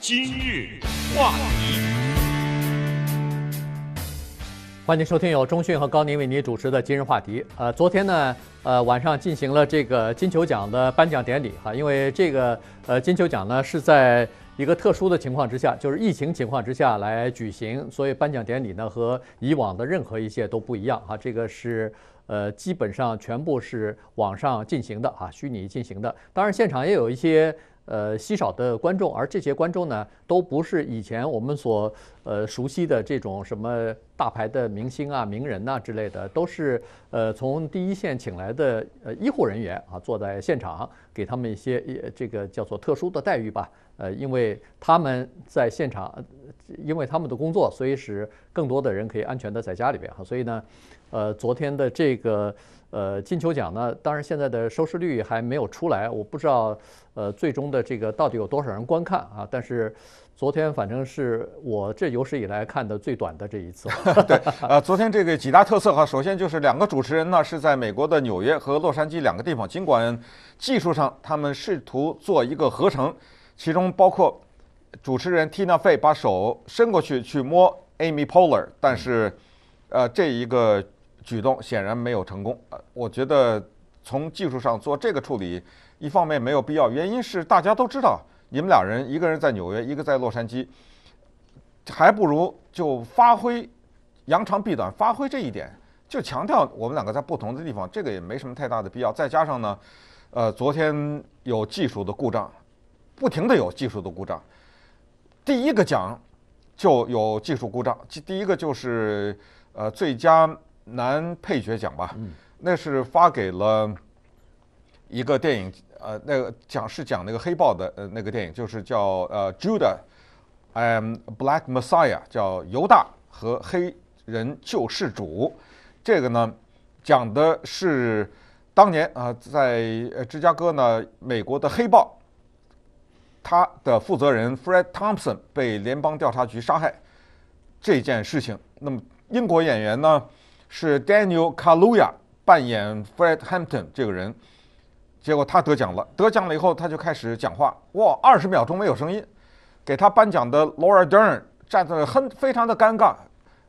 今日话题，欢迎收听由中讯和高宁为您主持的今日话题。呃，昨天呢，呃，晚上进行了这个金球奖的颁奖典礼哈，因为这个呃金球奖呢是在一个特殊的情况之下，就是疫情情况之下来举行，所以颁奖典礼呢和以往的任何一届都不一样哈。这个是呃基本上全部是网上进行的啊，虚拟进行的，当然现场也有一些。呃，稀少的观众，而这些观众呢，都不是以前我们所呃熟悉的这种什么大牌的明星啊、名人呐之类的，都是呃从第一线请来的呃医护人员啊，坐在现场给他们一些这个叫做特殊的待遇吧。呃，因为他们在现场，因为他们的工作，所以使更多的人可以安全的在家里边哈。所以呢，呃，昨天的这个。呃，金球奖呢？当然，现在的收视率还没有出来，我不知道呃最终的这个到底有多少人观看啊。但是昨天反正是我这有史以来看的最短的这一次。对，呃，昨天这个几大特色哈，首先就是两个主持人呢是在美国的纽约和洛杉矶两个地方，尽管技术上他们试图做一个合成，其中包括主持人 Tina Fey 把手伸过去去摸 Amy Poehler，但是呃这一个。举动显然没有成功。呃，我觉得从技术上做这个处理，一方面没有必要，原因是大家都知道，你们俩人一个人在纽约，一个在洛杉矶，还不如就发挥扬长避短，发挥这一点，就强调我们两个在不同的地方，这个也没什么太大的必要。再加上呢，呃，昨天有技术的故障，不停的有技术的故障，第一个讲就有技术故障，第一个就是呃最佳。男配角奖吧，那是发给了一个电影，呃，那个讲是讲那个黑豹的，呃，那个电影就是叫呃，Juda I'm Black Messiah，叫犹大和黑人救世主。这个呢，讲的是当年啊，在芝加哥呢，美国的黑豹，他的负责人 Fred Thompson 被联邦调查局杀害这件事情。那么英国演员呢？是 Daniel Kaluuya 扮演 Fred Hampton 这个人，结果他得奖了，得奖了以后他就开始讲话，哇，二十秒钟没有声音，给他颁奖的 Laura Dern 站在很非常的尴尬，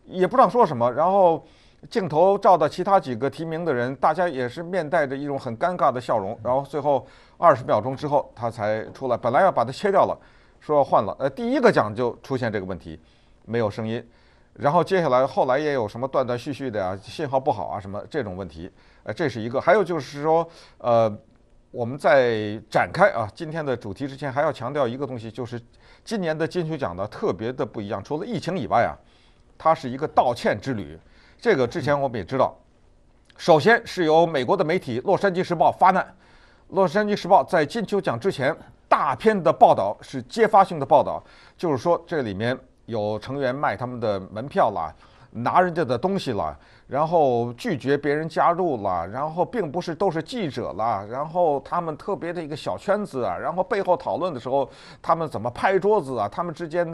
也不知道说什么，然后镜头照到其他几个提名的人，大家也是面带着一种很尴尬的笑容，然后最后二十秒钟之后他才出来，本来要把它切掉了，说要换了，呃，第一个奖就出现这个问题，没有声音。然后接下来后来也有什么断断续续的呀，信号不好啊什么这种问题，呃，这是一个。还有就是说，呃，我们在展开啊今天的主题之前，还要强调一个东西，就是今年的金球奖呢特别的不一样，除了疫情以外啊，它是一个道歉之旅。这个之前我们也知道，首先是由美国的媒体《洛杉矶时报》发难，《洛杉矶时报》在金球奖之前大片的报道是揭发性的报道，就是说这里面。有成员卖他们的门票了，拿人家的东西了，然后拒绝别人加入了，然后并不是都是记者了，然后他们特别的一个小圈子啊，然后背后讨论的时候，他们怎么拍桌子啊？他们之间，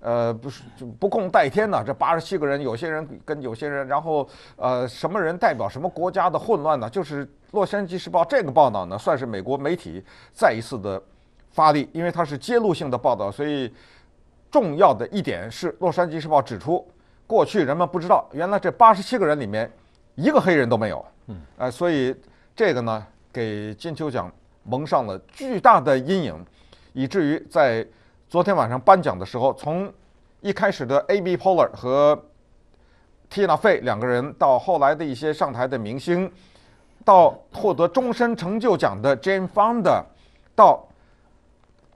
呃，不是就不共戴天呢？这八十七个人，有些人跟有些人，然后呃，什么人代表什么国家的混乱呢？就是《洛杉矶时报》这个报道呢，算是美国媒体再一次的发力，因为它是揭露性的报道，所以。重要的一点是，《洛杉矶时报》指出，过去人们不知道，原来这八十七个人里面一个黑人都没有。嗯，呃，所以这个呢，给金球奖蒙上了巨大的阴影，以至于在昨天晚上颁奖的时候，从一开始的 A.B. Poller 和 Tina Fey 两个人，到后来的一些上台的明星，到获得终身成就奖的 Jane Fonda，到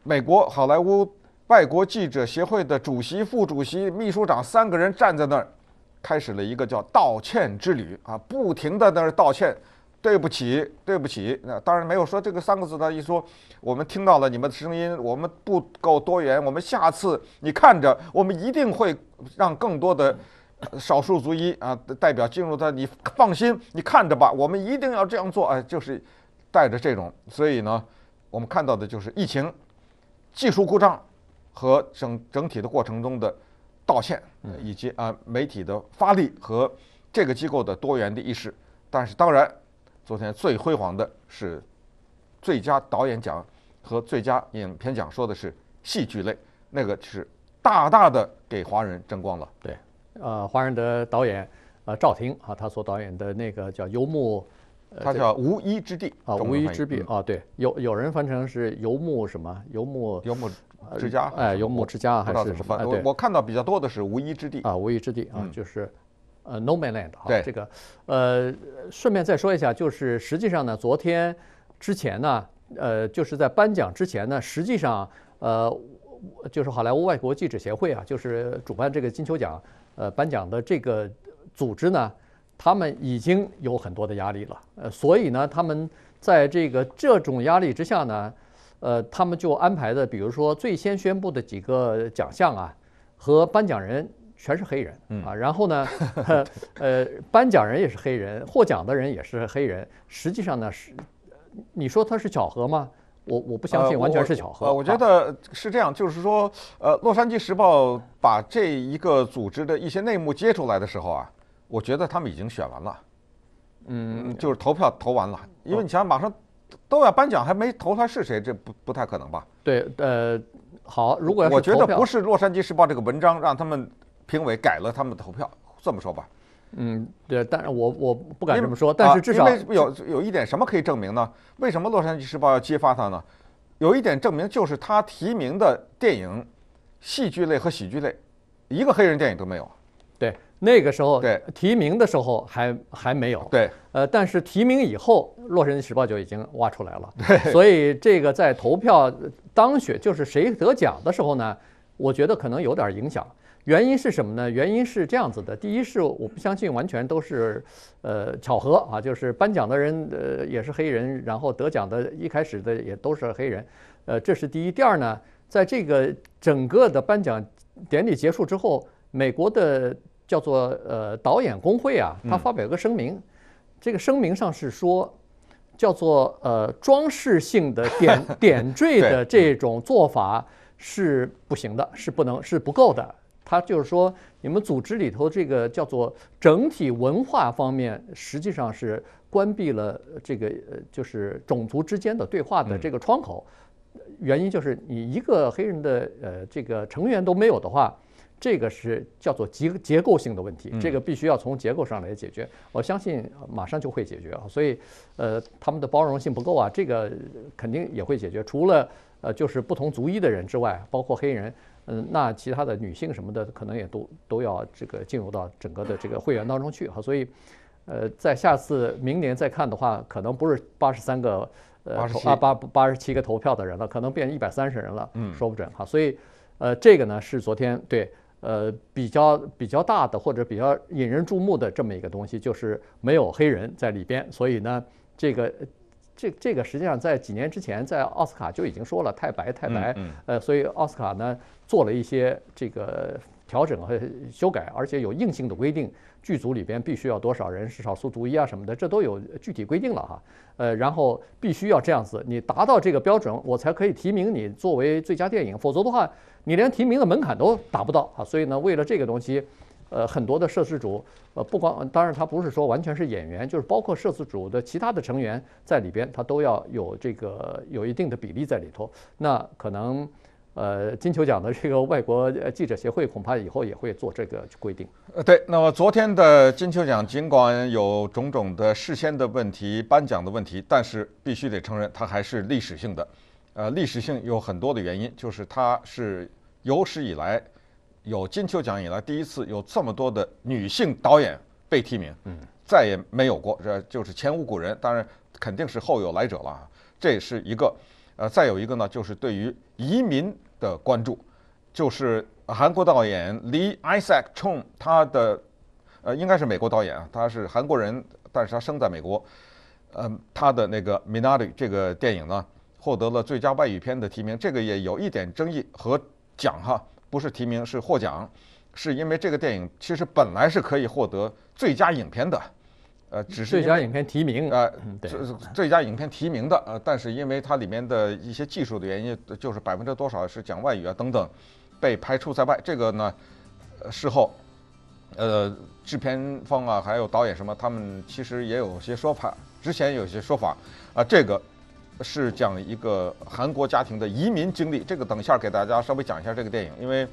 美国好莱坞。外国记者协会的主席、副主席、秘书长三个人站在那儿，开始了一个叫道歉之旅啊，不停的那儿道歉，对不起，对不起。那当然没有说这个三个字他一说我们听到了你们的声音，我们不够多元，我们下次你看着，我们一定会让更多的少数族裔啊代表进入到你放心，你看着吧，我们一定要这样做。哎，就是带着这种，所以呢，我们看到的就是疫情、技术故障。和整整体的过程中的道歉，以及啊媒体的发力和这个机构的多元的意识，但是当然，昨天最辉煌的是最佳导演奖和最佳影片奖，说的是戏剧类，那个是大大的给华人争光了。对，呃，华人的导演，呃，赵婷啊，他所导演的那个叫游牧，他叫无依之地啊，无依之地啊，对，有有人翻成是游牧什么，游牧游牧。之家哎，游牧之家还是什么？我我看到比较多的是无依之地啊，无依之地啊，就是呃，No Man Land 啊。对这个，呃，顺便再说一下，就是实际上呢，昨天之前呢，呃，就是在颁奖之前呢，实际上呃，就是好莱坞外国记者协会啊，就是主办这个金球奖呃颁奖的这个组织呢，他们已经有很多的压力了，呃，所以呢，他们在这个这种压力之下呢。呃，他们就安排的，比如说最先宣布的几个奖项啊，和颁奖人全是黑人啊，然后呢，呃，颁奖人也是黑人，获奖的人也是黑人，实际上呢，是你说他是巧合吗？我我不相信，完全是巧合。我觉得是这样，就是说，呃，《洛杉矶时报》把这一个组织的一些内幕揭出来的时候啊，我觉得他们已经选完了，嗯，就是投票投完了，因为你想马上。都要颁奖还没投他是谁，这不不太可能吧？对，呃，好，如果我觉得不是《洛杉矶时报》这个文章让他们评委改了他们的投票，这么说吧。嗯，对，但是我我不敢这么说，但是至少因为有有一点什么可以证明呢？为什么《洛杉矶时报》要揭发他呢？有一点证明就是他提名的电影、戏剧类和喜剧类，一个黑人电影都没有。对。那个时候提名的时候还还没有，对，呃，但是提名以后，《洛杉矶时报》就已经挖出来了，所以这个在投票当选就是谁得奖的时候呢？我觉得可能有点影响。原因是什么呢？原因是这样子的：第一是我不相信完全都是，呃，巧合啊，就是颁奖的人呃也是黑人，然后得奖的一开始的也都是黑人，呃，这是第一。第二呢，在这个整个的颁奖典礼结束之后，美国的。叫做呃导演工会啊，他发表个声明，这个声明上是说，叫做呃装饰性的 点点缀的这种做法是不行的，是不能是不够的。他就是说，你们组织里头这个叫做整体文化方面，实际上是关闭了这个就是种族之间的对话的这个窗口。原因就是你一个黑人的呃这个成员都没有的话。这个是叫做结结构性的问题，这个必须要从结构上来解决。我相信马上就会解决啊，所以呃，他们的包容性不够啊，这个肯定也会解决。除了呃，就是不同族裔的人之外，包括黑人，嗯，那其他的女性什么的，可能也都都要这个进入到整个的这个会员当中去哈。所以呃，在下次明年再看的话，可能不是八十三个八八八十七个投票的人了，可能变一百三十人了，嗯，说不准哈。所以呃，这个呢是昨天对。呃，比较比较大的或者比较引人注目的这么一个东西，就是没有黑人在里边，所以呢，这个这这个实际上在几年之前，在奥斯卡就已经说了太白太白，呃，所以奥斯卡呢做了一些这个调整和修改，而且有硬性的规定，剧组里边必须要多少人，是少数独一啊什么的，这都有具体规定了哈。呃，然后必须要这样子，你达到这个标准，我才可以提名你作为最佳电影，否则的话。你连提名的门槛都达不到啊，所以呢，为了这个东西，呃，很多的摄制组，呃，不光当然他不是说完全是演员，就是包括摄制组的其他的成员在里边，他都要有这个有一定的比例在里头。那可能，呃，金球奖的这个外国记者协会恐怕以后也会做这个规定。呃，对。那么昨天的金球奖，尽管有种种的事先的问题、颁奖的问题，但是必须得承认，它还是历史性的。呃，历史性有很多的原因，就是它是。有史以来，有金球奖以来第一次有这么多的女性导演被提名，嗯，再也没有过，这就是前无古人。当然，肯定是后有来者了。这是一个，呃，再有一个呢，就是对于移民的关注，就是韩国导演 Lee Isaac Chung，他的，呃，应该是美国导演啊，他是韩国人，但是他生在美国，嗯，他的那个《Minari》这个电影呢，获得了最佳外语片的提名，这个也有一点争议和。奖哈不是提名是获奖，是因为这个电影其实本来是可以获得最佳影片的，呃，只是最佳影片提名，呃，最佳影片提名的，呃，但是因为它里面的一些技术的原因，就是百分之多少是讲外语啊等等，被排除在外。这个呢，事后，呃，制片方啊，还有导演什么，他们其实也有些说法，之前有些说法，啊，这个。是讲一个韩国家庭的移民经历，这个等一下给大家稍微讲一下这个电影，因为，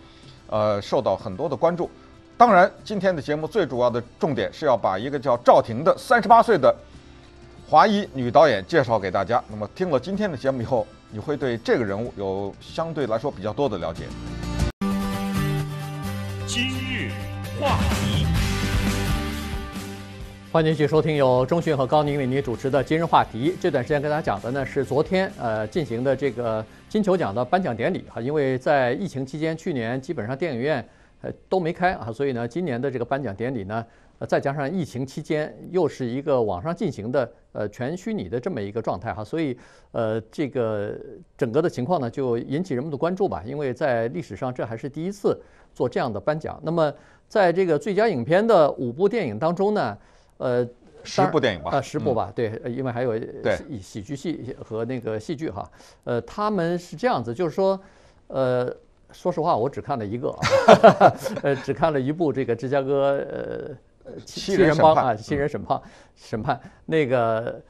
呃，受到很多的关注。当然，今天的节目最主要的重点是要把一个叫赵婷的三十八岁的华裔女导演介绍给大家。那么听了今天的节目以后，你会对这个人物有相对来说比较多的了解。今日话题。欢迎继续收听由中讯和高宁为您主持的《今日话题》。这段时间跟大家讲的呢是昨天呃进行的这个金球奖的颁奖典礼哈，因为在疫情期间，去年基本上电影院呃都没开啊，所以呢，今年的这个颁奖典礼呢，呃再加上疫情期间又是一个网上进行的呃全虚拟的这么一个状态哈，所以呃这个整个的情况呢就引起人们的关注吧，因为在历史上这还是第一次做这样的颁奖。那么在这个最佳影片的五部电影当中呢。呃，十部电影吧，啊，十部吧，对，因为还有喜喜剧戏和那个戏剧哈，呃，他们是这样子，就是说，呃，说实话，我只看了一个，呃，只看了一部这个芝加哥呃，七人帮啊，七人审判，审判那个。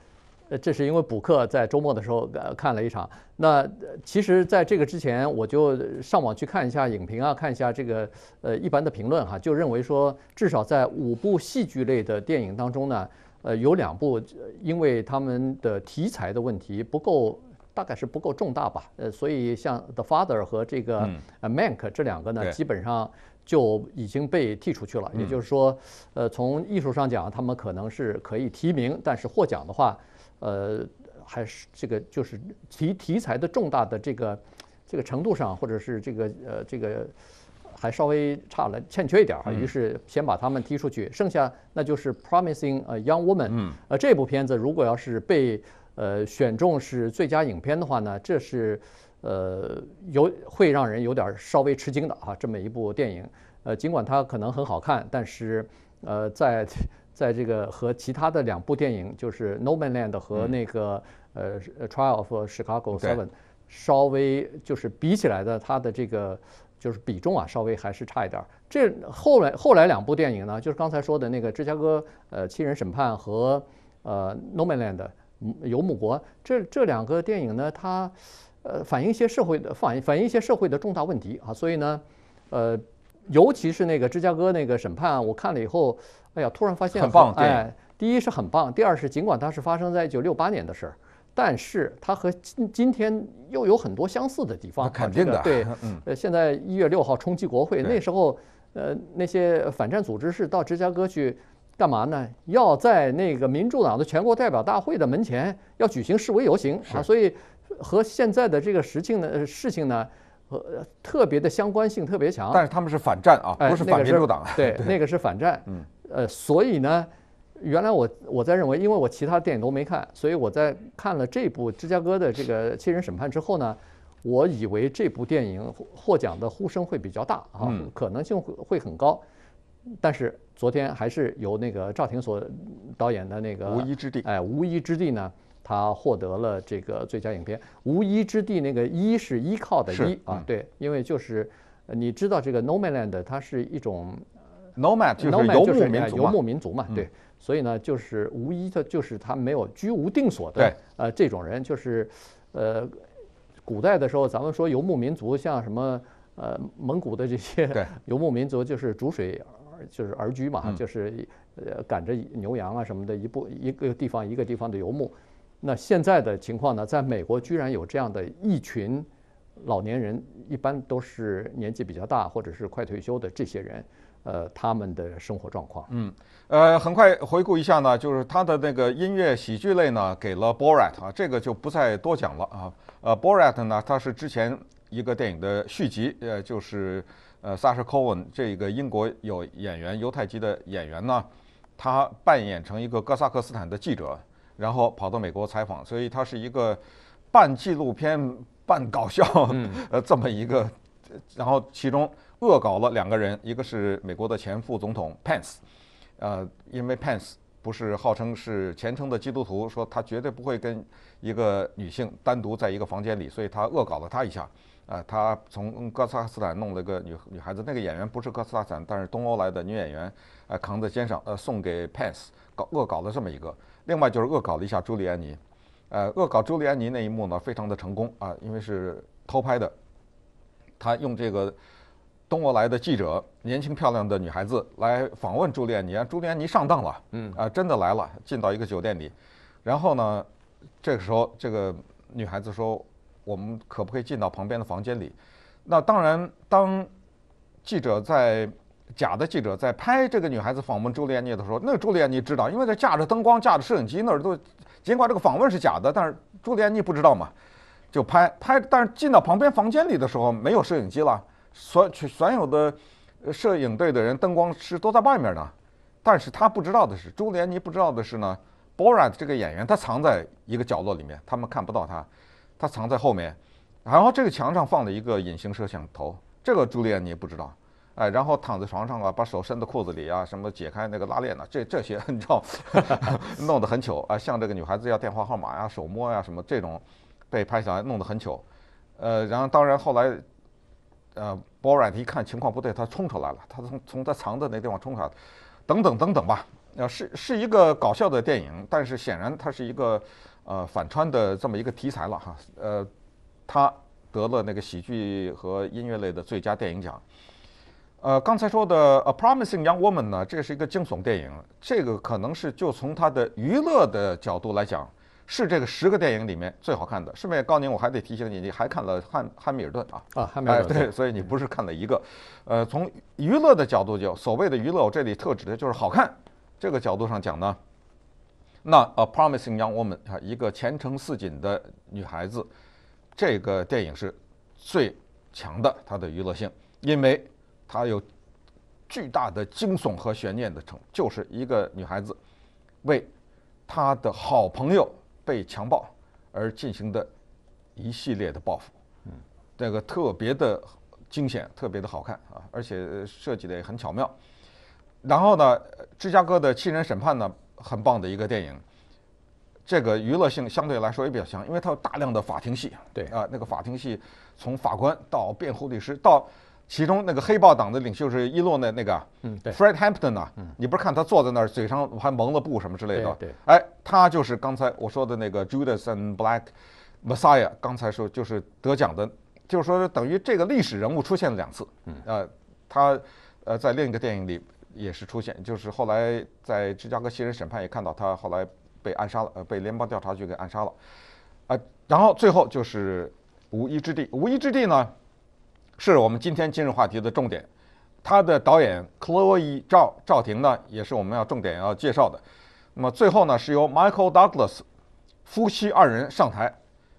呃，这是因为补课在周末的时候呃看了一场。那其实，在这个之前，我就上网去看一下影评啊，看一下这个呃一般的评论哈，就认为说，至少在五部戏剧类的电影当中呢，呃有两部因为他们的题材的问题不够，大概是不够重大吧。呃，所以像《The Father》和这个《Mank》这两个呢，基本上就已经被剔出去了。也就是说，呃，从艺术上讲，他们可能是可以提名，但是获奖的话。呃，还是这个就是题题材的重大的这个这个程度上，或者是这个呃这个还稍微差了欠缺一点啊，于是先把他们踢出去，剩下那就是《Promising Young Woman》。嗯。呃，这部片子如果要是被呃选中是最佳影片的话呢，这是呃有会让人有点稍微吃惊的啊，这么一部电影，呃，尽管它可能很好看，但是呃在。在这个和其他的两部电影，就是《No Man Land》和那个呃《Trial of Chicago Seven》，稍微就是比起来的，它的这个就是比重啊，稍微还是差一点儿。这后来后来两部电影呢，就是刚才说的那个芝加哥呃七人审判和呃《No Man Land》游牧国，这这两个电影呢，它呃反映一些社会的反映反映一些社会的重大问题啊，所以呢，呃，尤其是那个芝加哥那个审判，我看了以后。哎呀，突然发现很棒，哎，第一是很棒，第二是尽管它是发生在一九六八年的事儿，但是它和今今天又有很多相似的地方。肯定的，对，呃，现在一月六号冲击国会，那时候，呃，那些反战组织是到芝加哥去干嘛呢？要在那个民主党的全国代表大会的门前要举行示威游行啊，所以和现在的这个实情呢事情呢，呃，特别的相关性特别强。但是他们是反战啊，不是反民主党，对，那个是反战，嗯。呃，所以呢，原来我我在认为，因为我其他电影都没看，所以我在看了这部《芝加哥的这个七人审判》之后呢，我以为这部电影获奖的呼声会比较大啊，可能性会会很高。但是昨天还是由那个赵婷所导演的那个《无依之地》哎，《无依之地》呢，他获得了这个最佳影片《无依之地》。那个“依”是依靠的“依”啊，对，因为就是你知道这个《n o m a l a n d 它是一种。nomad 就是游牧民族游牧民族嘛，对，所以呢，就是无一，他就是他没有居无定所的，呃，这种人就是，呃，古代的时候咱们说游牧民族，像什么呃蒙古的这些 游牧民族，就是逐水就是而居嘛，就是呃赶着牛羊啊什么的，一部一个地方一个地方的游牧。那现在的情况呢，在美国居然有这样的一群老年人，一般都是年纪比较大或者是快退休的这些人。呃，他们的生活状况。嗯，呃，很快回顾一下呢，就是他的那个音乐喜剧类呢，给了 Borat 啊，这个就不再多讲了啊。呃，Borat 呢，他是之前一个电影的续集，呃，就是呃 s a s h a Cohen 这个英国有演员犹太籍的演员呢，他扮演成一个哥萨克斯坦的记者，然后跑到美国采访，所以他是一个半纪录片半搞笑呃这么一个，然后其中。恶搞了两个人，一个是美国的前副总统 Pence，呃，因为 Pence 不是号称是虔诚的基督徒，说他绝对不会跟一个女性单独在一个房间里，所以他恶搞了他一下，啊，他从哥斯拉斯坦弄了个女女孩子，那个演员不是哥斯拉斯坦，但是东欧来的女演员，呃，扛在肩上，呃，送给 Pence 搞恶搞了这么一个。另外就是恶搞了一下朱利安妮，呃，恶搞朱利安妮那一幕呢，非常的成功啊，因为是偷拍的，他用这个。中国来的记者，年轻漂亮的女孩子来访问朱丽安，妮，朱丽安妮上当了。嗯啊，真的来了，进到一个酒店里。然后呢，这个时候这个女孩子说：“我们可不可以进到旁边的房间里？”那当然，当记者在假的记者在拍这个女孩子访问朱丽安妮的时候，那朱丽安妮知道，因为她架着灯光，架着摄影机那儿都。尽管这个访问是假的，但是朱丽安妮不知道嘛，就拍拍。但是进到旁边房间里的时候，没有摄影机了。所全所有的摄影队的人，灯光师都在外面呢。但是他不知道的是，朱连妮不知道的是呢，Bora 这个演员他藏在一个角落里面，他们看不到他，他藏在后面。然后这个墙上放了一个隐形摄像头，这个朱莉安妮不知道。哎，然后躺在床上啊，把手伸到裤子里啊，什么解开那个拉链呢？这这些 你知道，弄得很糗啊，向这个女孩子要电话号码啊，手摸呀什么这种，被拍下来弄得很糗。呃，然后当然后来。呃，保安一看情况不对，他冲出来了。他从从他藏的那地方冲出来，等等等等吧。呃，是是一个搞笑的电影，但是显然它是一个呃反穿的这么一个题材了哈。呃，他得了那个喜剧和音乐类的最佳电影奖。呃，刚才说的《A Promising Young Woman》呢，这是一个惊悚电影，这个可能是就从它的娱乐的角度来讲。是这个十个电影里面最好看的，顺便，高宁？我还得提醒你，你还看了《汉汉密尔顿》啊？啊，汉密尔顿，哎，对，所以你不是看了一个。呃，从娱乐的角度就所谓的娱乐，我这里特指的就是好看这个角度上讲呢，那《A Promising Young Woman》啊，一个前程似锦的女孩子，这个电影是最强的它的娱乐性，因为它有巨大的惊悚和悬念的成，就是一个女孩子为她的好朋友。被强暴而进行的一系列的报复，嗯，这个特别的惊险，特别的好看啊，而且设计的也很巧妙。然后呢，芝加哥的七人审判呢，很棒的一个电影，这个娱乐性相对来说也比较强，因为它有大量的法庭戏。对，啊，那个法庭戏从法官到辩护律师到。其中那个黑豹党的领袖是伊洛那那个，嗯，对，Fred Hampton 啊，你不是看他坐在那儿，嘴上还蒙了布什么之类的，对，哎，他就是刚才我说的那个 Judas and Black Messiah，刚才说就是得奖的，就是说等于这个历史人物出现了两次，嗯，呃，他呃在另一个电影里也是出现，就是后来在芝加哥新人审判也看到他后来被暗杀了，呃，被联邦调查局给暗杀了，啊，然后最后就是无一之地，无一之地呢。是我们今天今日话题的重点，他的导演 Chloe 赵赵婷呢，也是我们要重点要介绍的。那么最后呢，是由 Michael Douglas 夫妻二人上台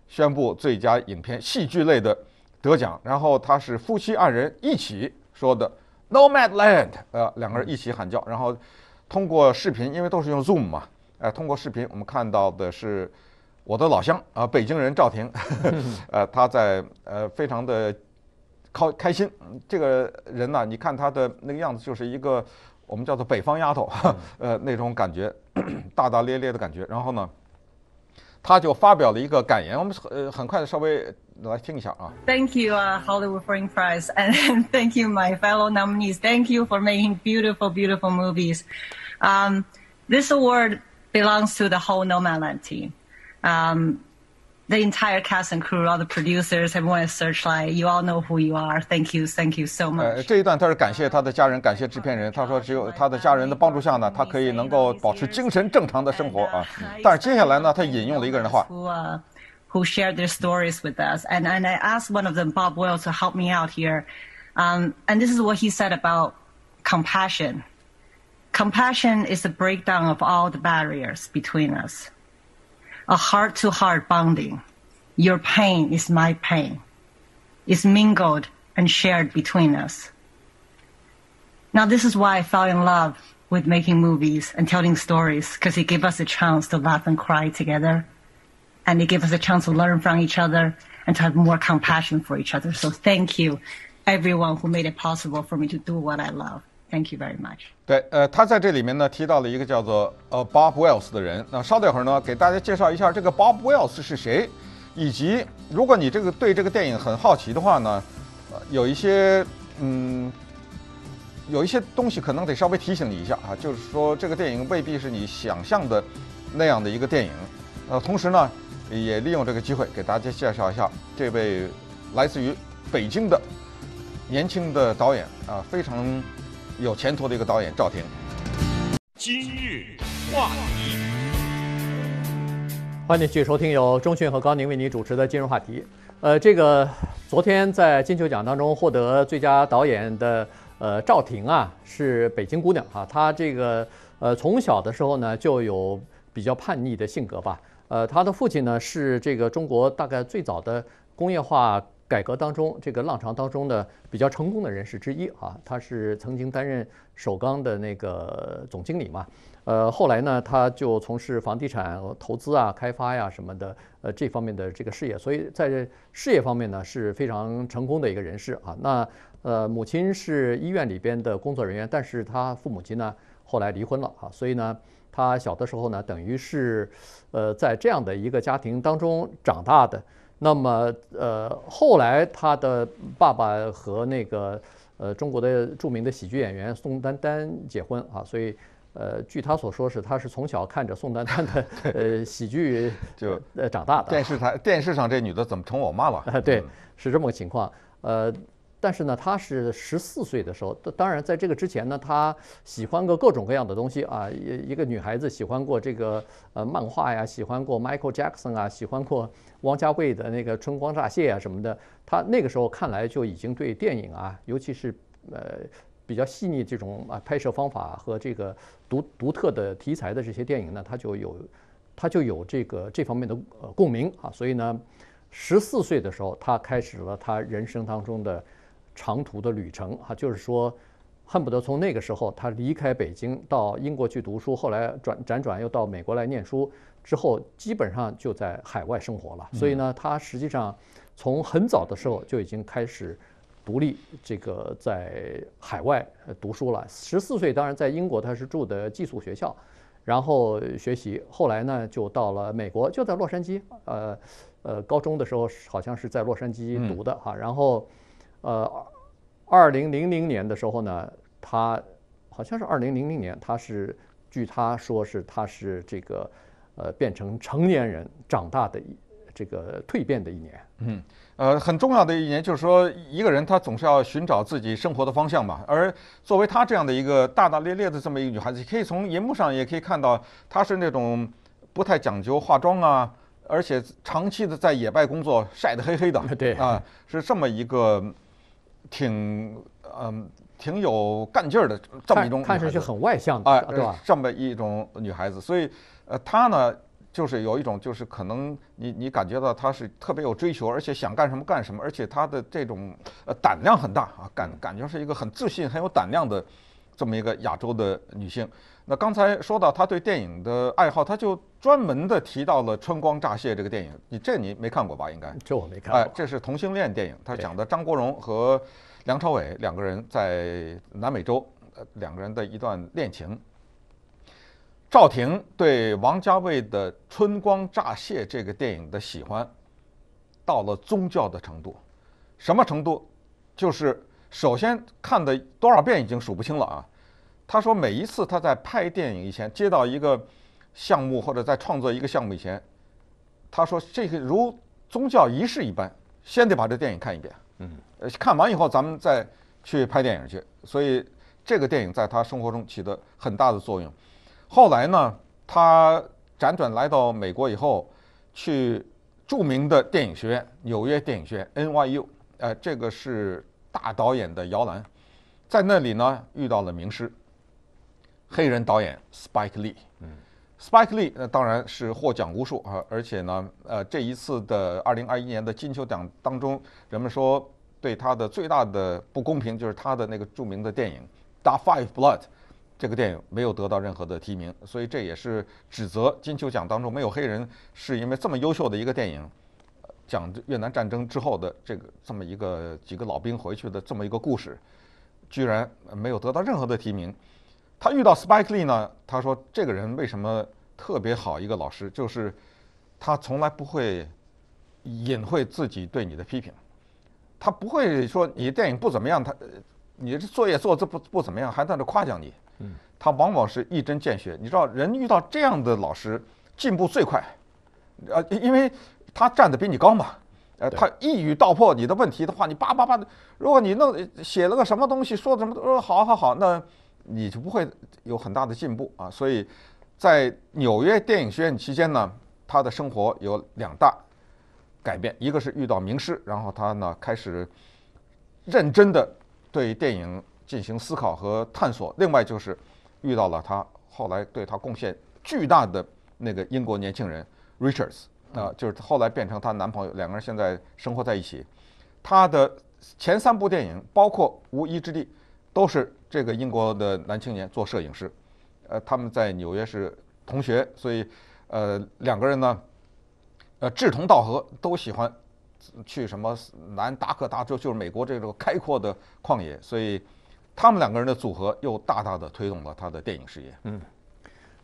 宣布最佳影片戏剧类的得奖，然后他是夫妻二人一起说的《Nomadland》，呃，两个人一起喊叫，然后通过视频，因为都是用 Zoom 嘛，呃，通过视频我们看到的是我的老乡啊，北京人赵婷，呃，他在呃，非常的。开开心，这个人呢，你看他的那个样子，就是一个我们叫做北方丫头，呃，那种感觉，大大咧咧的感觉。然后呢，他就发表了一个感言，我们呃很快的稍微来听一下啊。Thank you, Hollywood Foreign Press, and thank you, my fellow nominees. Thank you for making beautiful, beautiful movies. Um, this award belongs to the whole Nomad l team. Um. the entire cast and crew, all the producers, everyone at Searchlight, you all know who you are. Thank you, thank you so much. 呃，这一段他是感谢他的家人，感谢制片人。他说，只有他的家人的帮助下呢，他可以能够保持精神正常的生活啊。但是接下来呢，他引用了一个人的话。Who uh, shared their stories with us, and and I asked one of them, Bob Will, to help me out here. Um, and this is what he said about compassion. Compassion is the breakdown of all the barriers between us a heart to heart bonding. Your pain is my pain. It's mingled and shared between us. Now, this is why I fell in love with making movies and telling stories because it gave us a chance to laugh and cry together. And it gave us a chance to learn from each other and to have more compassion for each other. So thank you, everyone who made it possible for me to do what I love. Thank you very much。对，呃，他在这里面呢提到了一个叫做呃 Bob Wells 的人。那稍等一会儿呢，给大家介绍一下这个 Bob Wells 是谁，以及如果你这个对这个电影很好奇的话呢，有一些嗯，有一些东西可能得稍微提醒你一下啊，就是说这个电影未必是你想象的那样的一个电影。呃，同时呢，也利用这个机会给大家介绍一下这位来自于北京的年轻的导演啊，非常。有前途的一个导演赵婷。今日话题，欢迎继续收听由钟迅和高宁为你主持的《今日话题》。呃，这个昨天在金球奖当中获得最佳导演的呃赵婷啊，是北京姑娘哈。她这个呃从小的时候呢就有比较叛逆的性格吧。呃，她的父亲呢是这个中国大概最早的工业化。改革当中这个浪潮当中的比较成功的人士之一啊，他是曾经担任首钢的那个总经理嘛，呃，后来呢他就从事房地产投资啊、开发呀什么的，呃，这方面的这个事业，所以在事业方面呢是非常成功的一个人士啊。那呃，母亲是医院里边的工作人员，但是他父母亲呢后来离婚了啊，所以呢他小的时候呢等于是，呃，在这样的一个家庭当中长大的。那么，呃，后来他的爸爸和那个，呃，中国的著名的喜剧演员宋丹丹结婚啊，所以，呃，据他所说是，他是从小看着宋丹丹的呃 喜剧就呃长大的。电视台电视上这女的怎么成我妈了？对，是这么个情况，呃。但是呢，他是十四岁的时候，当然在这个之前呢，他喜欢过各种各样的东西啊，一一个女孩子喜欢过这个呃漫画呀，喜欢过 Michael Jackson 啊，喜欢过王家卫的那个《春光乍泄》啊什么的。他那个时候看来就已经对电影啊，尤其是呃比较细腻这种啊拍摄方法和这个独独特的题材的这些电影呢，他就有他就有这个这方面的呃共鸣啊。所以呢，十四岁的时候，他开始了他人生当中的。长途的旅程，哈，就是说，恨不得从那个时候他离开北京到英国去读书，后来转辗转又到美国来念书，之后基本上就在海外生活了。所以呢，他实际上从很早的时候就已经开始独立这个在海外读书了。十四岁，当然在英国他是住的寄宿学校，然后学习。后来呢，就到了美国，就在洛杉矶，呃呃，高中的时候好像是在洛杉矶读的哈，然后。呃，二零零零年的时候呢，她好像是二零零零年，她是据她说是她是这个呃变成成年人长大的这个蜕变的一年。嗯，呃很重要的一年，就是说一个人她总是要寻找自己生活的方向吧。而作为她这样的一个大大咧咧的这么一个女孩子，可以从荧幕上也可以看到她是那种不太讲究化妆啊，而且长期的在野外工作晒得黑黑的。对啊，是这么一个。挺嗯，挺有干劲儿的这么一种，看上去很外向的，对吧？这么一种女孩子，所以，呃，她呢，就是有一种，就是可能你你感觉到她是特别有追求，而且想干什么干什么，而且她的这种呃胆量很大啊，感感觉是一个很自信、很有胆量的这么一个亚洲的女性。那刚才说到他对电影的爱好，他就专门的提到了《春光乍泄》这个电影。你这你没看过吧？应该这我没看。哎，这是同性恋电影，他讲的张国荣和梁朝伟两个人在南美洲，呃，两个人的一段恋情。赵婷对王家卫的《春光乍泄》这个电影的喜欢，到了宗教的程度，什么程度？就是首先看的多少遍已经数不清了啊。他说：“每一次他在拍电影以前，接到一个项目或者在创作一个项目以前，他说这个如宗教仪式一般，先得把这电影看一遍。嗯，看完以后咱们再去拍电影去。所以这个电影在他生活中起的很大的作用。后来呢，他辗转来到美国以后，去著名的电影学院——纽约电影学院 （NYU）。呃，这个是大导演的摇篮。在那里呢，遇到了名师。”黑人导演 Spike Lee，嗯 Spike Lee 那当然是获奖无数啊，而且呢，呃，这一次的二零二一年的金球奖当中，人们说对他的最大的不公平就是他的那个著名的电影《The Five Blood》，这个电影没有得到任何的提名，所以这也是指责金球奖当中没有黑人，是因为这么优秀的一个电影，讲越南战争之后的这个这么一个几个老兵回去的这么一个故事，居然没有得到任何的提名。他遇到 s p i k e l e e 呢？他说：“这个人为什么特别好？一个老师就是，他从来不会隐晦自己对你的批评，他不会说你电影不怎么样，他你这作业做这不不怎么样，还在那夸奖你。他往往是一针见血。你知道，人遇到这样的老师进步最快，呃，因为他站得比你高嘛。呃，他一语道破你的问题的话，你叭叭叭。如果你弄写了个什么东西，说什么，都说好好好，那。”你就不会有很大的进步啊！所以在纽约电影学院期间呢，他的生活有两大改变：一个是遇到名师，然后他呢开始认真的对电影进行思考和探索；另外就是遇到了他后来对他贡献巨大的那个英国年轻人 Richards 啊，就是后来变成他男朋友，两个人现在生活在一起。他的前三部电影，包括《无依之地》，都是。这个英国的男青年做摄影师，呃，他们在纽约是同学，所以，呃，两个人呢，呃，志同道合，都喜欢去什么南达科达州，就是美国这种开阔的旷野，所以他们两个人的组合又大大的推动了他的电影事业。嗯，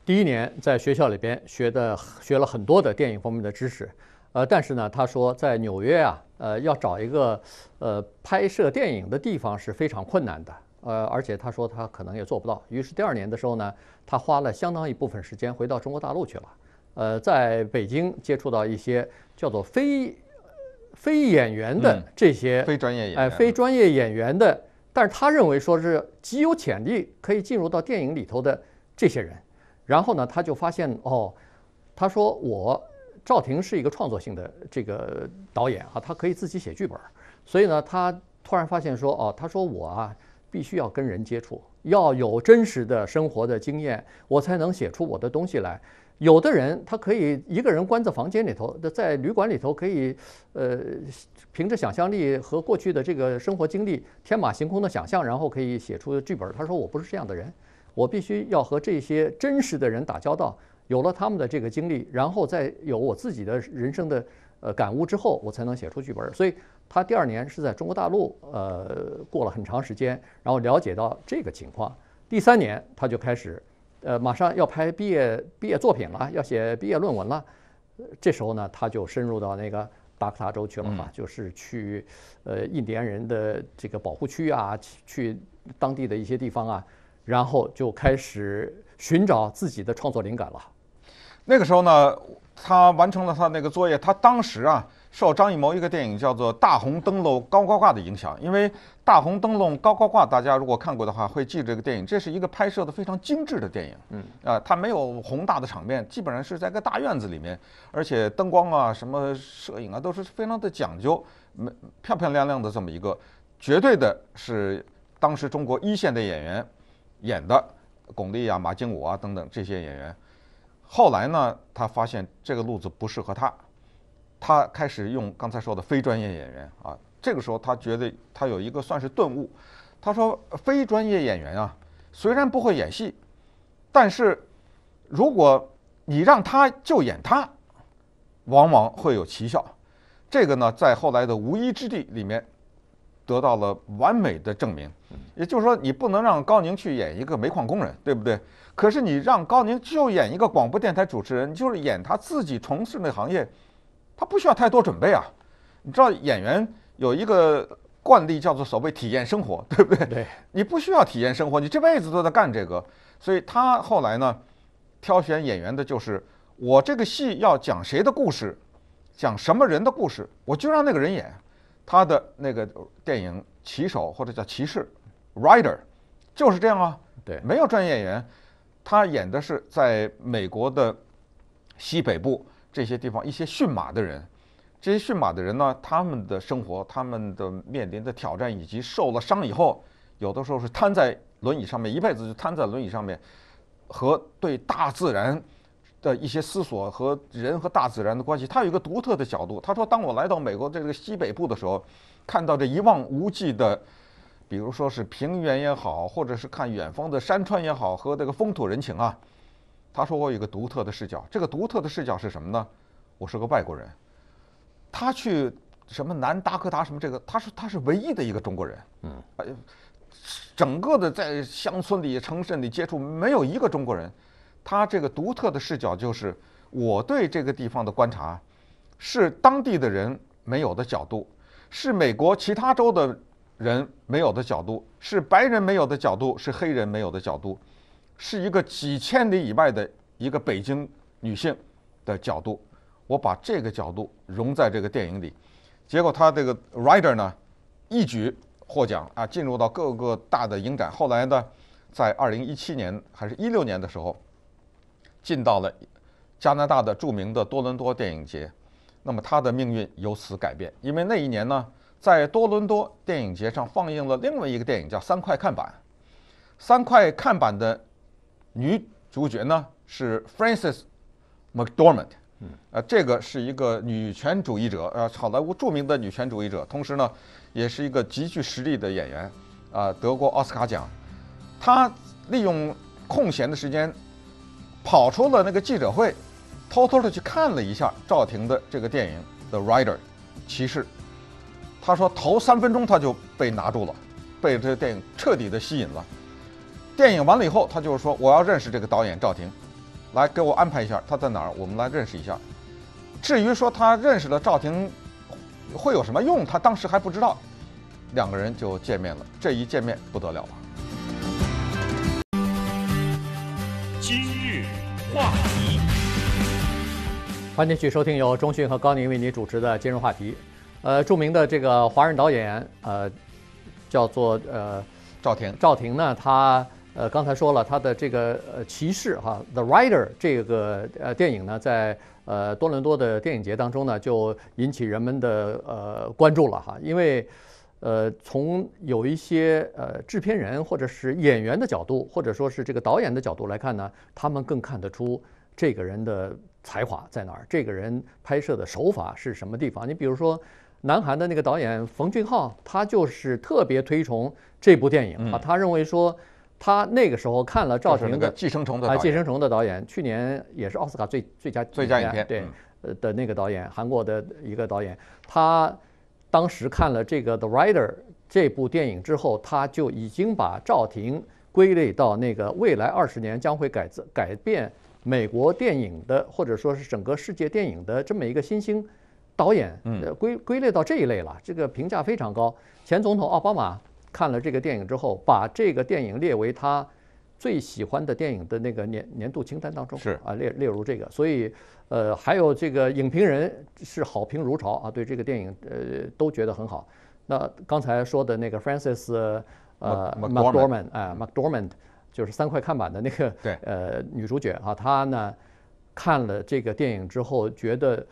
第一年在学校里边学的学了很多的电影方面的知识，呃，但是呢，他说在纽约啊，呃，要找一个呃拍摄电影的地方是非常困难的。呃，而且他说他可能也做不到。于是第二年的时候呢，他花了相当一部分时间回到中国大陆去了。呃，在北京接触到一些叫做非非演员的这些非专业演员，哎，非专业演员的。但是他认为说是极有潜力可以进入到电影里头的这些人。然后呢，他就发现哦，他说我赵婷是一个创作性的这个导演啊，他可以自己写剧本。所以呢，他突然发现说哦，他说我啊。必须要跟人接触，要有真实的生活的经验，我才能写出我的东西来。有的人他可以一个人关在房间里头，在旅馆里头可以，呃，凭着想象力和过去的这个生活经历，天马行空的想象，然后可以写出剧本。他说我不是这样的人，我必须要和这些真实的人打交道，有了他们的这个经历，然后再有我自己的人生的呃感悟之后，我才能写出剧本。所以。他第二年是在中国大陆，呃，过了很长时间，然后了解到这个情况。第三年他就开始，呃，马上要拍毕业毕业作品了，要写毕业论文了。这时候呢，他就深入到那个达克塔州去了嘛，就是去，呃，印第安人的这个保护区啊，去当地的一些地方啊，然后就开始寻找自己的创作灵感了。那个时候呢，他完成了他那个作业，他当时啊。受张艺谋一个电影叫做《大红灯笼高高挂》的影响，因为《大红灯笼高高挂》，大家如果看过的话，会记这个电影。这是一个拍摄的非常精致的电影，嗯啊，它没有宏大的场面，基本上是在个大院子里面，而且灯光啊、什么摄影啊，都是非常的讲究，漂漂亮亮的这么一个，绝对的是当时中国一线的演员演的，巩俐啊、马经武啊等等这些演员。后来呢，他发现这个路子不适合他。他开始用刚才说的非专业演员啊，这个时候他觉得他有一个算是顿悟，他说非专业演员啊，虽然不会演戏，但是如果你让他就演他，往往会有奇效。这个呢，在后来的《无一之地》里面得到了完美的证明。也就是说，你不能让高宁去演一个煤矿工人，对不对？可是你让高宁就演一个广播电台主持人，就是演他自己从事的行业。他不需要太多准备啊，你知道演员有一个惯例叫做所谓体验生活，对不对？对你不需要体验生活，你这辈子都在干这个，所以他后来呢，挑选演员的就是我这个戏要讲谁的故事，讲什么人的故事，我就让那个人演，他的那个电影骑手或者叫骑士，Rider，就是这样啊。对，没有专业演员，他演的是在美国的西北部。这些地方一些驯马的人，这些驯马的人呢，他们的生活，他们的面临的挑战，以及受了伤以后，有的时候是瘫在轮椅上面，一辈子就瘫在轮椅上面，和对大自然的一些思索和人和大自然的关系，他有一个独特的角度。他说，当我来到美国这个西北部的时候，看到这一望无际的，比如说是平原也好，或者是看远方的山川也好，和这个风土人情啊。他说：“我有一个独特的视角，这个独特的视角是什么呢？我是个外国人，他去什么南达科达什么这个，他是他是唯一的一个中国人。嗯，哎，整个的在乡村里、城市里接触没有一个中国人。他这个独特的视角就是我对这个地方的观察，是当地的人没有的角度，是美国其他州的人没有的角度，是白人没有的角度，是黑人没有的角度。”是一个几千里以外的一个北京女性的角度，我把这个角度融在这个电影里，结果他这个《Rider》呢一举获奖啊，进入到各个大的影展。后来呢，在二零一七年还是一六年的时候，进到了加拿大的著名的多伦多电影节，那么他的命运由此改变。因为那一年呢，在多伦多电影节上放映了另外一个电影，叫《三块看板》，《三块看板》的。女主角呢是 f r a n c i s McDormand，啊，这个是一个女权主义者，呃，好莱坞著名的女权主义者，同时呢，也是一个极具实力的演员，啊，得过奥斯卡奖。她利用空闲的时间，跑出了那个记者会，偷偷的去看了一下赵婷的这个电影《The Rider》，骑士。她说头三分钟她就被拿住了，被这个电影彻底的吸引了。电影完了以后，他就是说我要认识这个导演赵婷，来给我安排一下他在哪儿，我们来认识一下。至于说他认识了赵婷会有什么用，他当时还不知道。两个人就见面了，这一见面不得了了。今日话题，欢迎继续收听由钟迅和高宁为您主持的今日话题。呃，著名的这个华人导演，呃，叫做呃赵婷。赵婷呢，他。呃，刚才说了他的这个呃，骑士哈，《The Rider》这个呃电影呢，在呃多伦多的电影节当中呢，就引起人们的呃关注了哈。因为呃，从有一些呃制片人或者是演员的角度，或者说是这个导演的角度来看呢，他们更看得出这个人的才华在哪儿，这个人拍摄的手法是什么地方。你比如说，南韩的那个导演冯俊浩，他就是特别推崇这部电影啊，他认为说。他那个时候看了赵婷的《寄生虫》的导演，去年也是奥斯卡最最佳最佳影片对，呃的那个导演，韩国的一个导演，他当时看了这个《The Rider》这部电影之后，他就已经把赵婷归类到那个未来二十年将会改改，变美国电影的或者说是整个世界电影的这么一个新兴导演，嗯，归归类到这一类了，这个评价非常高。前总统奥巴马。看了这个电影之后，把这个电影列为他最喜欢的电影的那个年年度清单当中，是啊，列列入这个。所以，呃，还有这个影评人是好评如潮啊，对这个电影呃都觉得很好。那刚才说的那个 f r a n c i s 呃，MacDorman，啊 m a c d o r m a n 就是三块看板的那个呃女主角啊，她呢看了这个电影之后，觉得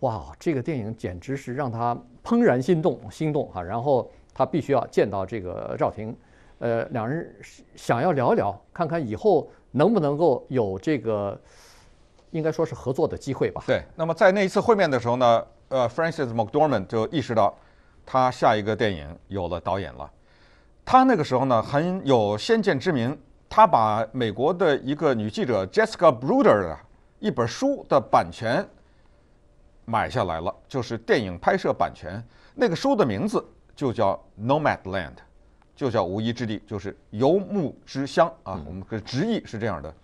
哇，这个电影简直是让他怦然心动，心动啊，然后。他必须要见到这个赵婷，呃，两人想要聊聊，看看以后能不能够有这个，应该说是合作的机会吧。对，那么在那一次会面的时候呢，呃，Francis McDormand 就意识到，他下一个电影有了导演了。他那个时候呢很有先见之明，他把美国的一个女记者 Jessica b r u d e r 的一本书的版权买下来了，就是电影拍摄版权那个书的名字。就叫 Nomadland，就叫无依之地，就是游牧之乡啊。我们直译是这样的。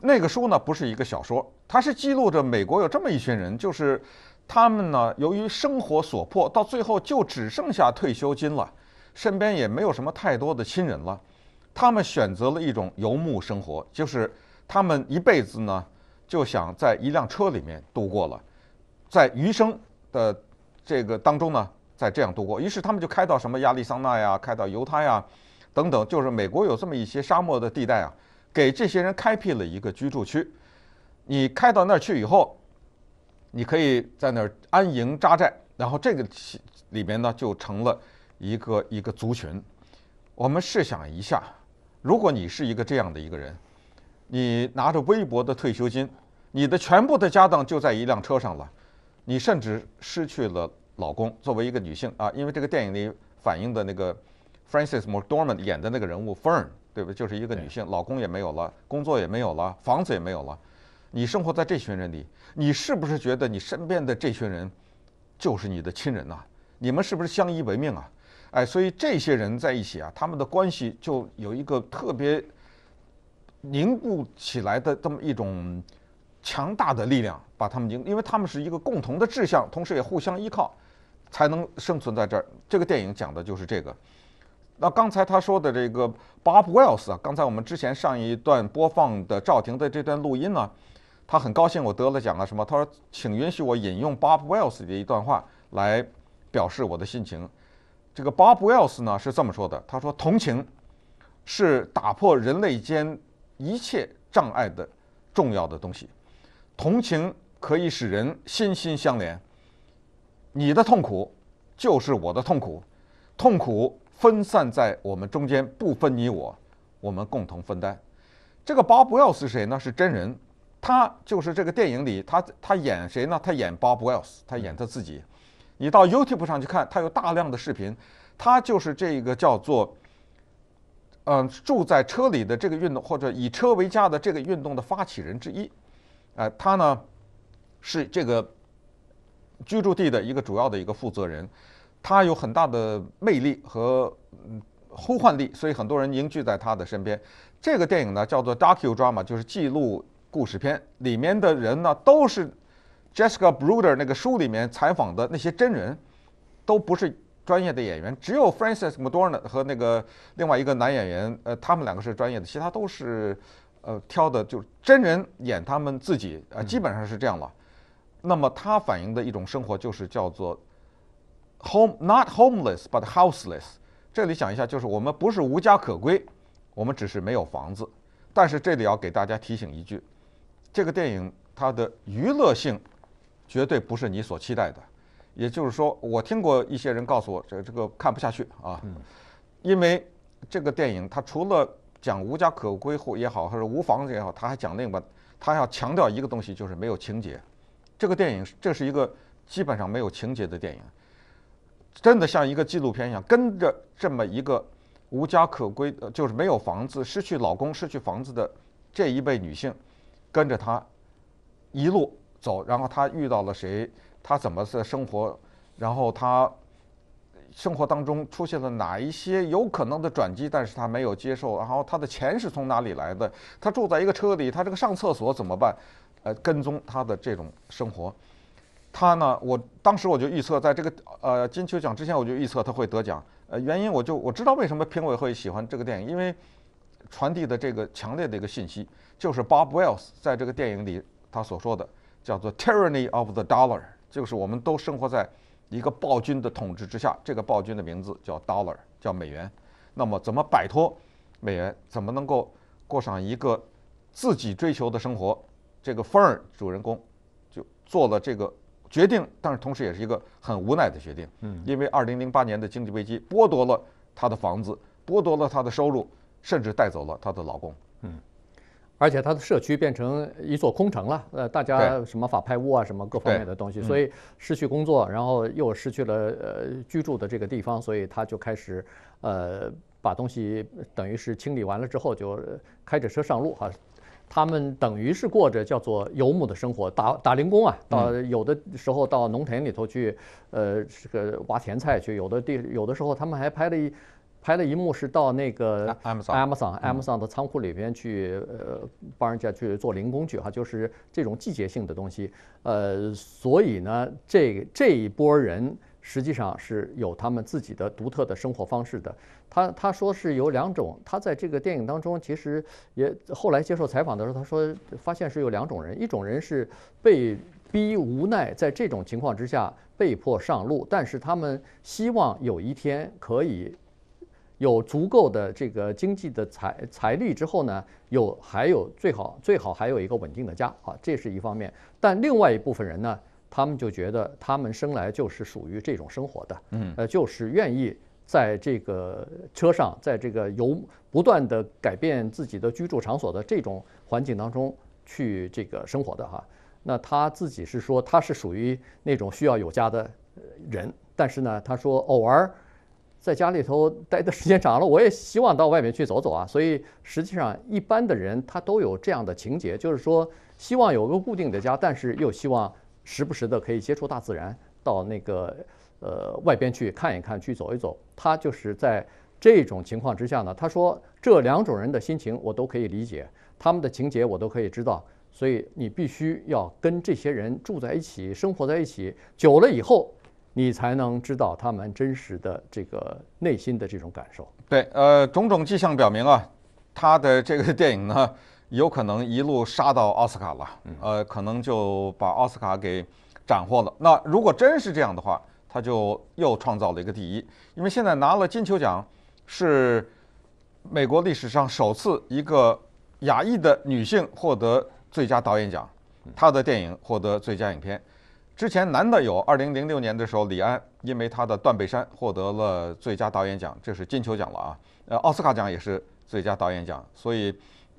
那个书呢，不是一个小说，它是记录着美国有这么一群人，就是他们呢，由于生活所迫，到最后就只剩下退休金了，身边也没有什么太多的亲人了。他们选择了一种游牧生活，就是他们一辈子呢，就想在一辆车里面度过了，在余生的这个当中呢。在这样度过，于是他们就开到什么亚利桑那呀，开到犹他呀，等等，就是美国有这么一些沙漠的地带啊，给这些人开辟了一个居住区。你开到那儿去以后，你可以在那儿安营扎寨，然后这个里边呢就成了一个一个族群。我们试想一下，如果你是一个这样的一个人，你拿着微薄的退休金，你的全部的家当就在一辆车上了，你甚至失去了。老公作为一个女性啊，因为这个电影里反映的那个 f r a n c i s McDormand 演的那个人物 Fern，对不对？就是一个女性，老公也没有了，工作也没有了，房子也没有了。你生活在这群人里，你是不是觉得你身边的这群人就是你的亲人呐？你们是不是相依为命啊？哎，所以这些人在一起啊，他们的关系就有一个特别凝固起来的这么一种强大的力量，把他们凝，因为他们是一个共同的志向，同时也互相依靠。才能生存在这儿。这个电影讲的就是这个。那刚才他说的这个 Bob Wells 啊，刚才我们之前上一段播放的赵婷的这段录音呢，他很高兴我得了奖啊。什么？他说，请允许我引用 Bob Wells 的一段话来表示我的心情。这个 Bob Wells 呢是这么说的，他说，同情是打破人类间一切障碍的重要的东西，同情可以使人心心相连。你的痛苦就是我的痛苦，痛苦分散在我们中间，不分你我，我们共同分担。这个 Bob Wells 是谁呢？是真人，他就是这个电影里他他演谁呢？他演 Bob Wells，他演他自己。你到 YouTube 上去看，他有大量的视频。他就是这个叫做嗯住在车里的这个运动，或者以车为家的这个运动的发起人之一。哎，他呢是这个。居住地的一个主要的一个负责人，他有很大的魅力和呼唤力，所以很多人凝聚在他的身边。这个电影呢叫做《d o c u d r a m a 就是记录故事片。里面的人呢都是 Jessica Broder 那个书里面采访的那些真人，都不是专业的演员，只有 f r a n c i s m o d o r m a 和那个另外一个男演员，呃，他们两个是专业的，其他都是呃挑的，就真人演他们自己，呃，基本上是这样了。那么它反映的一种生活就是叫做 home not homeless but houseless。这里讲一下，就是我们不是无家可归，我们只是没有房子。但是这里要给大家提醒一句，这个电影它的娱乐性绝对不是你所期待的。也就是说，我听过一些人告诉我，这这个看不下去啊，因为这个电影它除了讲无家可归也好，或者无房子也好，它还讲另外，它要强调一个东西，就是没有情节。这个电影这是一个基本上没有情节的电影，真的像一个纪录片一样，跟着这么一个无家可归，就是没有房子、失去老公、失去房子的这一辈女性，跟着她一路走，然后她遇到了谁，她怎么在生活，然后她生活当中出现了哪一些有可能的转机，但是她没有接受，然后她的钱是从哪里来的？她住在一个车里，她这个上厕所怎么办？呃，跟踪他的这种生活，他呢，我当时我就预测，在这个呃金球奖之前我就预测他会得奖。呃，原因我就我知道为什么评委会喜欢这个电影，因为传递的这个强烈的一个信息，就是 Bob Wells 在这个电影里他所说的叫做 “Tyranny of the Dollar”，就是我们都生活在一个暴君的统治之下，这个暴君的名字叫 Dollar，叫美元。那么怎么摆脱美元？怎么能够过上一个自己追求的生活？这个风儿主人公就做了这个决定，但是同时也是一个很无奈的决定，嗯，因为二零零八年的经济危机剥夺了他的房子，剥夺了他的收入，甚至带走了他的老公，嗯，而且他的社区变成一座空城了，呃，大家什么法拍屋啊，什么各方面的东西，所以失去工作，然后又失去了呃居住的这个地方，所以他就开始呃把东西等于是清理完了之后，就开着车上路哈。他们等于是过着叫做游牧的生活，打打零工啊，到有的时候到农田里头去，呃，这个挖甜菜去；有的地，有的时候他们还拍了一拍了一幕是到那个 Amazon Amazon 的仓库里边去，呃，帮人家去做零工去哈，就是这种季节性的东西。呃，所以呢，这这一波人。实际上是有他们自己的独特的生活方式的。他他说是有两种。他在这个电影当中，其实也后来接受采访的时候，他说发现是有两种人。一种人是被逼无奈，在这种情况之下被迫上路，但是他们希望有一天可以有足够的这个经济的财财力之后呢，有还有最好最好还有一个稳定的家啊，这是一方面。但另外一部分人呢？他们就觉得他们生来就是属于这种生活的，嗯，呃，就是愿意在这个车上，在这个由不断的改变自己的居住场所的这种环境当中去这个生活的哈。那他自己是说他是属于那种需要有家的人，但是呢，他说偶尔在家里头待的时间长了，我也希望到外面去走走啊。所以实际上一般的人他都有这样的情节，就是说希望有个固定的家，但是又希望。时不时的可以接触大自然，到那个呃外边去看一看，去走一走。他就是在这种情况之下呢，他说这两种人的心情我都可以理解，他们的情节我都可以知道。所以你必须要跟这些人住在一起，生活在一起久了以后，你才能知道他们真实的这个内心的这种感受。对，呃，种种迹象表明啊，他的这个电影呢。有可能一路杀到奥斯卡了，呃，可能就把奥斯卡给斩获了。那如果真是这样的话，他就又创造了一个第一，因为现在拿了金球奖，是美国历史上首次一个亚裔的女性获得最佳导演奖，她的电影获得最佳影片。之前男的有二零零六年的时候，李安因为他的《断背山》获得了最佳导演奖，这是金球奖了啊。呃，奥斯卡奖也是最佳导演奖，所以。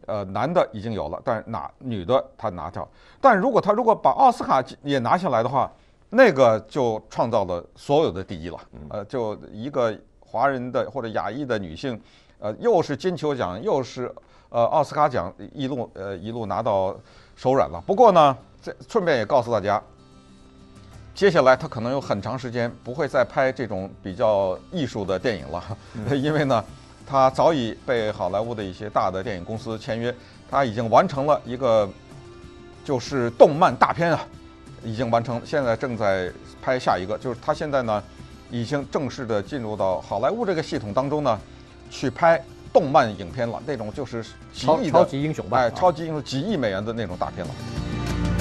呃，男的已经有了，但是拿女的她拿掉。但如果她如果把奥斯卡也拿下来的话，那个就创造了所有的第一了。呃，就一个华人的或者亚裔的女性，呃，又是金球奖，又是呃奥斯卡奖，一路呃一路拿到手软了。不过呢，这顺便也告诉大家，接下来她可能有很长时间不会再拍这种比较艺术的电影了，因为呢。他早已被好莱坞的一些大的电影公司签约，他已经完成了一个就是动漫大片啊，已经完成，现在正在拍下一个，就是他现在呢已经正式的进入到好莱坞这个系统当中呢，去拍动漫影片了，那种就是超超级英雄吧，哎，超级英雄几亿美元的那种大片了。